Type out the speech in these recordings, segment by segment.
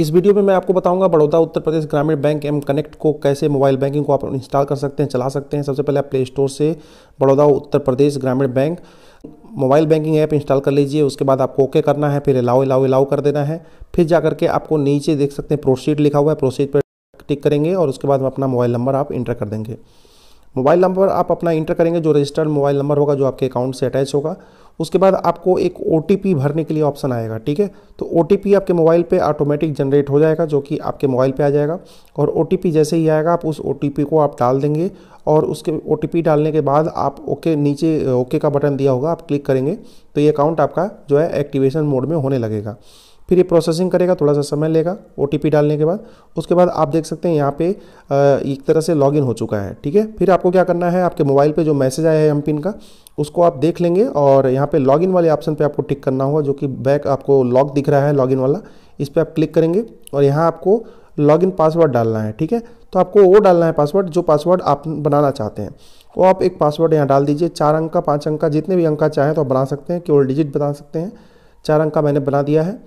इस वीडियो में मैं आपको बताऊंगा Baroda Uttar Pradesh Gramin bank M connect को कैसे मोबाइल बैंकिंग को आप इंस्टॉल कर सकते हैं चला सकते हैं सबसे पहले आप प्ले स्टोर से Baroda Uttar Pradesh Gramin bank mobile banking app install कर लीजिए उसके बाद आपको ओके करना है फिर अलाउ अलाउ अलाउ कर देना है फिर जा करके आपको नीचे देख सकते हैं प्रोसीड लिखा हुआ है प्रोसीड पर टिक करेंगे और उसके बाद अपना मोबाइल नंबर आप इंटर कर देंगे मोबाइल नंबर आप अपना इंटर करेंगे जो रजिस्टर्ड मोबाइल नंबर होगा जो आपके अकाउंट से अटैच होगा उसके बाद आपको एक ओ भरने के लिए ऑप्शन आएगा ठीक है तो ओ आपके मोबाइल पे ऑटोमेटिक जनरेट हो जाएगा जो कि आपके मोबाइल पे आ जाएगा और ओ जैसे ही आएगा आप उस ओ को आप डाल देंगे और उसके ओ डालने के बाद आप ओके नीचे ओके का बटन दिया होगा आप क्लिक करेंगे तो ये अकाउंट आपका जो है एक्टिवेशन मोड में होने लगेगा फिर ये प्रोसेसिंग करेगा थोड़ा सा समय लेगा ओ डालने के बाद उसके बाद आप देख सकते हैं यहाँ पे एक तरह से लॉगिन हो चुका है ठीक है फिर आपको क्या करना है आपके मोबाइल पे जो मैसेज आया है एम पिन का उसको आप देख लेंगे और यहाँ पे लॉगिन वाले ऑप्शन पे आपको टिक करना होगा जो कि बैक आपको लॉक दिख रहा है लॉगिन वाला इस पर आप क्लिक करेंगे और यहाँ आपको लॉगिन पासवर्ड डालना है ठीक है तो आपको वो डालना है पासवर्ड जो पासवर्ड आप बनाना चाहते हैं वो आप एक पासवर्ड यहाँ डाल दीजिए चार अंक का पाँच अंक का जितने भी अंक का चाहें तो आप बना सकते हैं केवल डिजिट बना सकते हैं चार अंक का मैंने बना दिया है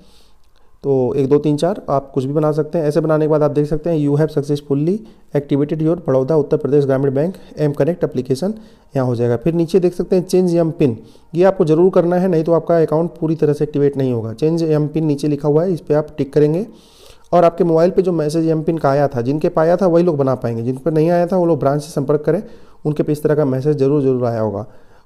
तो एक दो तीन चार आप कुछ भी बना सकते हैं ऐसे बनाने के बाद आप देख सकते हैं you have successfully activated your Baroda Uttar Pradesh Gramin bank M connect application यहाँ हो जाएगा फिर नीचे देख सकते हैं चेंज एम पिन ये आपको ज़रूर करना है नहीं तो आपका अकाउंट पूरी तरह से एक्टिवेट नहीं होगा चेंज एम पिन नीचे लिखा हुआ है इस पर आप टिक करेंगे और आपके मोबाइल पे जो मैसेज एम पिन का आया था जिनके पाया था वही लोग बना पाएंगे जिन पर नहीं आया था वो लोग ब्रांच से संपर्क करें उनके पे इस तरह का मैसेज जरूर जरूर आया होगा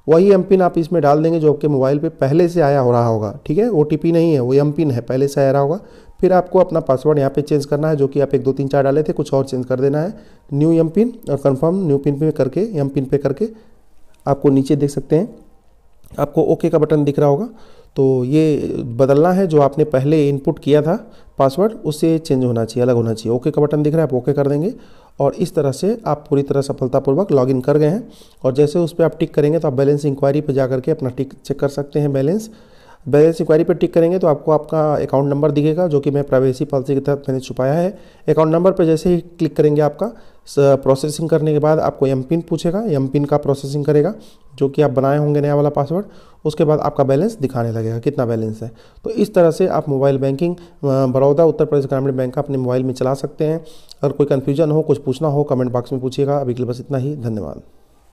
वही एम पिन आप इसमें डाल देंगे जो आपके मोबाइल पे पहले से आया हो रहा होगा ठीक है ओ नहीं है वो एम पिन है पहले से आया रहा होगा फिर आपको अपना पासवर्ड यहाँ पे चेंज करना है जो कि आप एक दो तीन चार डाले थे कुछ और चेंज कर देना है न्यू एम पिन और कंफर्म न्यू पिन पे करके एम पिन पे करके आपको नीचे देख सकते हैं आपको ओके का बटन दिख रहा होगा तो ये बदलना है जो आपने पहले इनपुट किया था पासवर्ड उससे चेंज होना चाहिए अलग होना चाहिए ओके का बटन दिख रहा है आप ओके कर देंगे और इस तरह से आप पूरी तरह सफलतापूर्वक लॉगिन कर गए हैं और जैसे उस पर आप टिक करेंगे तो आप बैलेंस इंक्वायरी पर जा करके अपना टिक चेक कर सकते हैं बैलेंस बैलेंस इंक्वायरी पर टिक करेंगे तो आपको आपका अकाउंट नंबर दिखेगा जो कि मैं प्राइवेसी पॉलिसी के तहत मैंने छुपाया है अकाउंट नंबर पर जैसे ही क्लिक करेंगे आपका प्रोसेसिंग करने के बाद आपको एम पिन पूछेगा एम पिन का प्रोसेसिंग करेगा जो कि आप बनाए होंगे नया वाला पासवर्ड उसके बाद आपका बैलेंस दिखाने लगेगा कितना बैलेंस है तो इस तरह से आप mobile banking Baroda Uttar Pradesh Gramin bank का अपने मोबाइल में चला सकते हैं अगर कोई कन्फ्यूजन हो कुछ पूछना हो कमेंट बॉक्स में पूछिएगा अभी के लिए बस इतना ही धन्यवाद